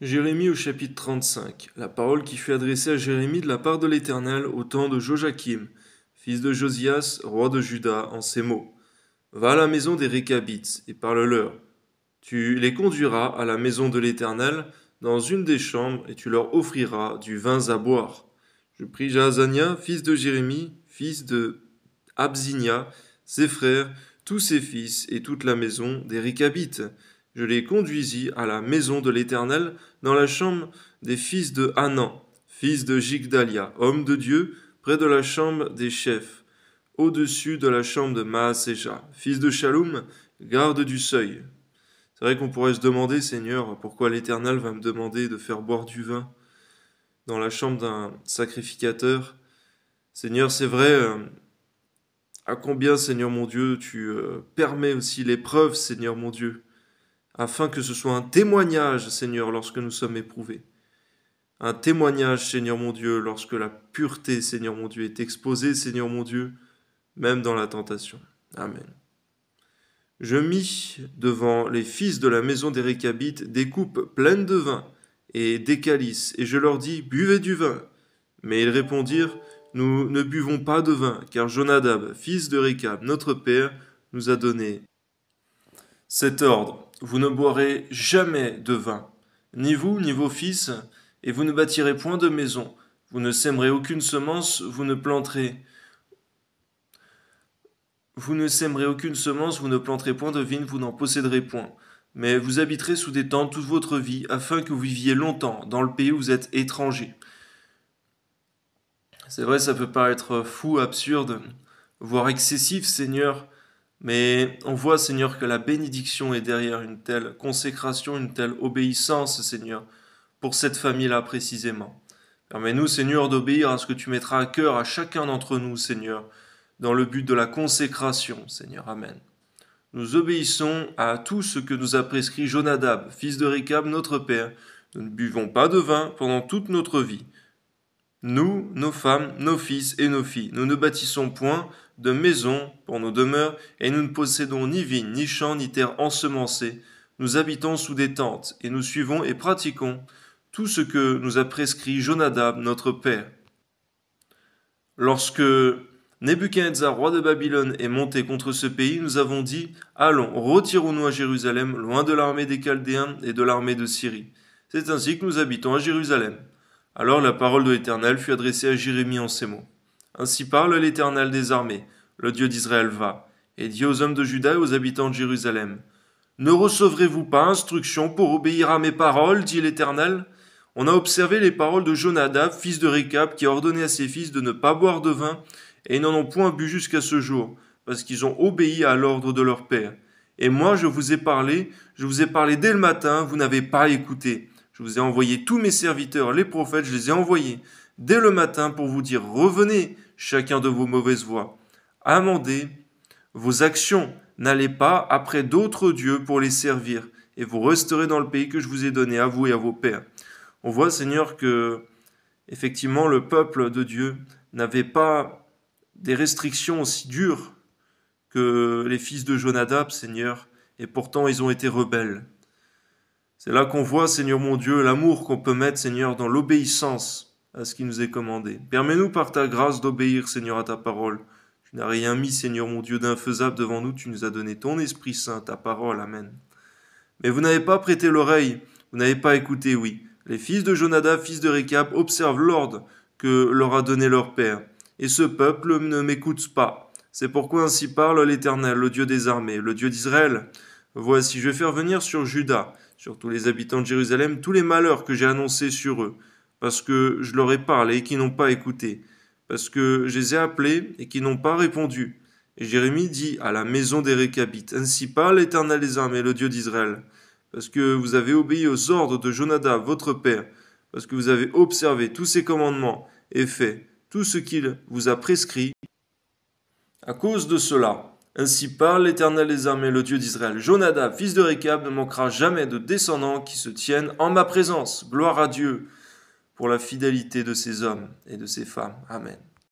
Jérémie au chapitre 35. La parole qui fut adressée à Jérémie de la part de l'Éternel au temps de Joachim, fils de Josias, roi de Juda, en ces mots. Va à la maison des Récabites et parle-leur. Tu les conduiras à la maison de l'Éternel dans une des chambres et tu leur offriras du vin à boire. Je prie Jazania, fils de Jérémie, fils de Abzinia, ses frères, tous ses fils et toute la maison des Récabites je les conduisis à la maison de l'Éternel, dans la chambre des fils de Hanan, fils de Jigdalia, homme de Dieu, près de la chambre des chefs, au-dessus de la chambre de Maaséja, fils de Shalom, garde du seuil. C'est vrai qu'on pourrait se demander, Seigneur, pourquoi l'Éternel va me demander de faire boire du vin dans la chambre d'un sacrificateur. Seigneur, c'est vrai, euh, à combien, Seigneur mon Dieu, tu euh, permets aussi l'épreuve, Seigneur mon Dieu afin que ce soit un témoignage, Seigneur, lorsque nous sommes éprouvés. Un témoignage, Seigneur mon Dieu, lorsque la pureté, Seigneur mon Dieu, est exposée, Seigneur mon Dieu, même dans la tentation. Amen. Je mis devant les fils de la maison des Récabites des coupes pleines de vin et des calices, et je leur dis, buvez du vin. Mais ils répondirent, nous ne buvons pas de vin, car Jonadab, fils de Récab, notre père, nous a donné cet ordre, vous ne boirez jamais de vin, ni vous, ni vos fils, et vous ne bâtirez point de maison, vous ne sèmerez aucune semence, vous ne planterez. Vous ne sèmerez aucune semence, vous ne planterez point de vigne, vous n'en posséderez point. Mais vous habiterez sous des tentes toute votre vie, afin que vous viviez longtemps dans le pays où vous êtes étranger. C'est vrai, ça peut paraître fou, absurde, voire excessif, Seigneur, mais on voit, Seigneur, que la bénédiction est derrière une telle consécration, une telle obéissance, Seigneur, pour cette famille-là précisément. Permets-nous, Seigneur, d'obéir à ce que tu mettras à cœur à chacun d'entre nous, Seigneur, dans le but de la consécration, Seigneur. Amen. Nous obéissons à tout ce que nous a prescrit Jonadab, fils de Récab, notre père. Nous ne buvons pas de vin pendant toute notre vie. Nous, nos femmes, nos fils et nos filles, nous ne bâtissons point de maison pour nos demeures, et nous ne possédons ni vignes, ni champs, ni terre ensemencées. Nous habitons sous des tentes, et nous suivons et pratiquons tout ce que nous a prescrit Jonadab, notre père. Lorsque Nebuchadnezzar, roi de Babylone, est monté contre ce pays, nous avons dit Allons, retirons-nous à Jérusalem, loin de l'armée des Chaldéens et de l'armée de Syrie. C'est ainsi que nous habitons à Jérusalem. Alors la parole de l'Éternel fut adressée à Jérémie en ces mots. Ainsi parle l'Éternel des armées, le Dieu d'Israël va, et dit aux hommes de Juda et aux habitants de Jérusalem. Ne recevrez-vous pas instruction pour obéir à mes paroles, dit l'Éternel On a observé les paroles de Jonadab, fils de Récap, qui a ordonné à ses fils de ne pas boire de vin, et ils n'en ont point bu jusqu'à ce jour, parce qu'ils ont obéi à l'ordre de leur père. Et moi, je vous ai parlé, je vous ai parlé dès le matin, vous n'avez pas écouté. Je vous ai envoyé tous mes serviteurs, les prophètes, je les ai envoyés dès le matin pour vous dire, revenez chacun de vos mauvaises voies, amendez vos actions, n'allez pas après d'autres dieux pour les servir, et vous resterez dans le pays que je vous ai donné à vous et à vos pères. On voit, Seigneur, que effectivement le peuple de Dieu n'avait pas des restrictions aussi dures que les fils de Jonadab, Seigneur, et pourtant ils ont été rebelles. C'est là qu'on voit, Seigneur mon Dieu, l'amour qu'on peut mettre, Seigneur, dans l'obéissance à ce qui nous est commandé. Permets-nous par ta grâce d'obéir, Seigneur, à ta parole. Tu n'as rien mis, Seigneur mon Dieu, d'infaisable devant nous. Tu nous as donné ton Esprit Saint, ta parole. Amen. Mais vous n'avez pas prêté l'oreille, vous n'avez pas écouté, oui. Les fils de Jonada, fils de Récap, observent l'ordre que leur a donné leur père. Et ce peuple ne m'écoute pas. C'est pourquoi ainsi parle l'Éternel, le Dieu des armées, le Dieu d'Israël. Voici, je vais faire venir sur Judas, sur tous les habitants de Jérusalem, tous les malheurs que j'ai annoncés sur eux, parce que je leur ai parlé et qu'ils n'ont pas écouté, parce que je les ai appelés et qu'ils n'ont pas répondu. Et Jérémie dit à la maison des Récabites, Ainsi parle l'Éternel des armées, le Dieu d'Israël, parce que vous avez obéi aux ordres de Jonada, votre père, parce que vous avez observé tous ses commandements et fait tout ce qu'il vous a prescrit. À cause de cela, ainsi parle l'Éternel des armées, le Dieu d'Israël. Jonadab, fils de Rechab, ne manquera jamais de descendants qui se tiennent en ma présence. Gloire à Dieu pour la fidélité de ses hommes et de ses femmes. Amen.